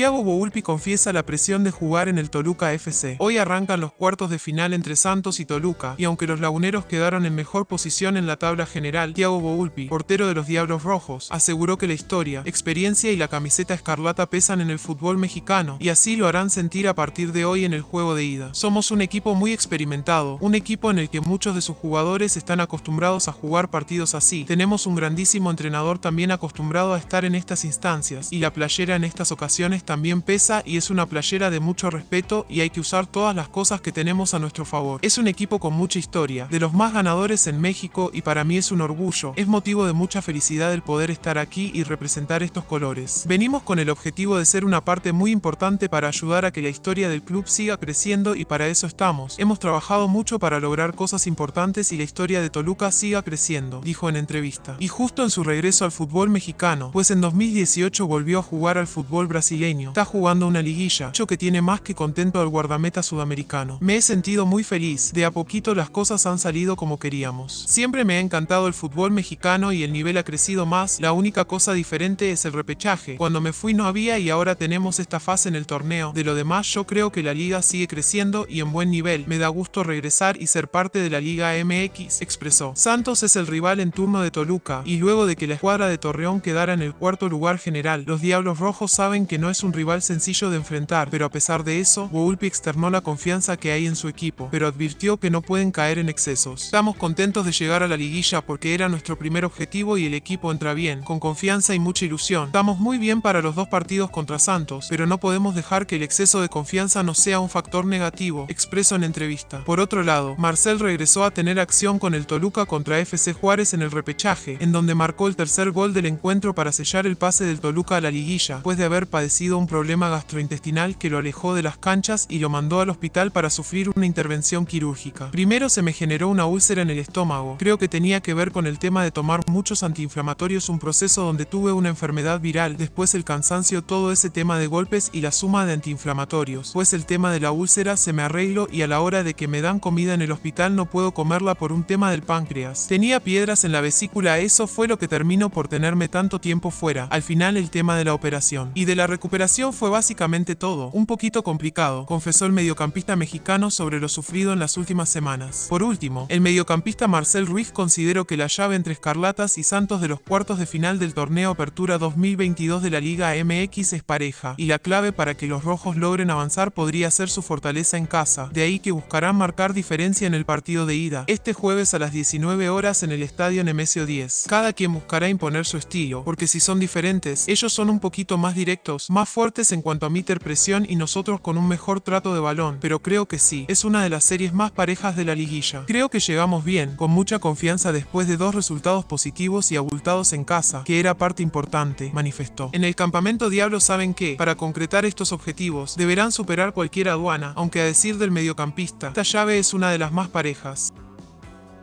Tiago Boulpi confiesa la presión de jugar en el Toluca FC. Hoy arrancan los cuartos de final entre Santos y Toluca, y aunque los laguneros quedaron en mejor posición en la tabla general, Thiago Boulpi, portero de los Diablos Rojos, aseguró que la historia, experiencia y la camiseta escarlata pesan en el fútbol mexicano, y así lo harán sentir a partir de hoy en el juego de ida. Somos un equipo muy experimentado, un equipo en el que muchos de sus jugadores están acostumbrados a jugar partidos así. Tenemos un grandísimo entrenador también acostumbrado a estar en estas instancias, y la playera en estas ocasiones también pesa y es una playera de mucho respeto y hay que usar todas las cosas que tenemos a nuestro favor. Es un equipo con mucha historia, de los más ganadores en México y para mí es un orgullo. Es motivo de mucha felicidad el poder estar aquí y representar estos colores. Venimos con el objetivo de ser una parte muy importante para ayudar a que la historia del club siga creciendo y para eso estamos. Hemos trabajado mucho para lograr cosas importantes y la historia de Toluca siga creciendo, dijo en entrevista. Y justo en su regreso al fútbol mexicano, pues en 2018 volvió a jugar al fútbol brasileño Está jugando una liguilla, yo que tiene más que contento al guardameta sudamericano. Me he sentido muy feliz, de a poquito las cosas han salido como queríamos. Siempre me ha encantado el fútbol mexicano y el nivel ha crecido más, la única cosa diferente es el repechaje. Cuando me fui no había y ahora tenemos esta fase en el torneo. De lo demás yo creo que la liga sigue creciendo y en buen nivel. Me da gusto regresar y ser parte de la Liga MX, expresó. Santos es el rival en turno de Toluca y luego de que la escuadra de Torreón quedara en el cuarto lugar general, los Diablos Rojos saben que no es un rival sencillo de enfrentar, pero a pesar de eso, Boulpi externó la confianza que hay en su equipo, pero advirtió que no pueden caer en excesos. Estamos contentos de llegar a la liguilla porque era nuestro primer objetivo y el equipo entra bien, con confianza y mucha ilusión. Estamos muy bien para los dos partidos contra Santos, pero no podemos dejar que el exceso de confianza no sea un factor negativo, expreso en entrevista. Por otro lado, Marcel regresó a tener acción con el Toluca contra FC Juárez en el repechaje, en donde marcó el tercer gol del encuentro para sellar el pase del Toluca a la liguilla, después de haber padecido un problema gastrointestinal que lo alejó de las canchas y lo mandó al hospital para sufrir una intervención quirúrgica. Primero se me generó una úlcera en el estómago, creo que tenía que ver con el tema de tomar muchos antiinflamatorios, un proceso donde tuve una enfermedad viral, después el cansancio, todo ese tema de golpes y la suma de antiinflamatorios, pues el tema de la úlcera se me arreglo y a la hora de que me dan comida en el hospital no puedo comerla por un tema del páncreas. Tenía piedras en la vesícula, eso fue lo que terminó por tenerme tanto tiempo fuera. Al final el tema de la operación y de la recuperación operación fue básicamente todo, un poquito complicado, confesó el mediocampista mexicano sobre lo sufrido en las últimas semanas. Por último, el mediocampista Marcel Ruiz consideró que la llave entre Escarlatas y Santos de los cuartos de final del torneo Apertura 2022 de la Liga MX es pareja, y la clave para que los rojos logren avanzar podría ser su fortaleza en casa, de ahí que buscarán marcar diferencia en el partido de ida, este jueves a las 19 horas en el estadio Nemesio 10. Cada quien buscará imponer su estilo, porque si son diferentes, ellos son un poquito más directos, más fuertes en cuanto a meter presión y nosotros con un mejor trato de balón, pero creo que sí, es una de las series más parejas de la liguilla. Creo que llegamos bien, con mucha confianza después de dos resultados positivos y abultados en casa, que era parte importante, manifestó. En el campamento Diablo saben que, para concretar estos objetivos, deberán superar cualquier aduana, aunque a decir del mediocampista, esta llave es una de las más parejas.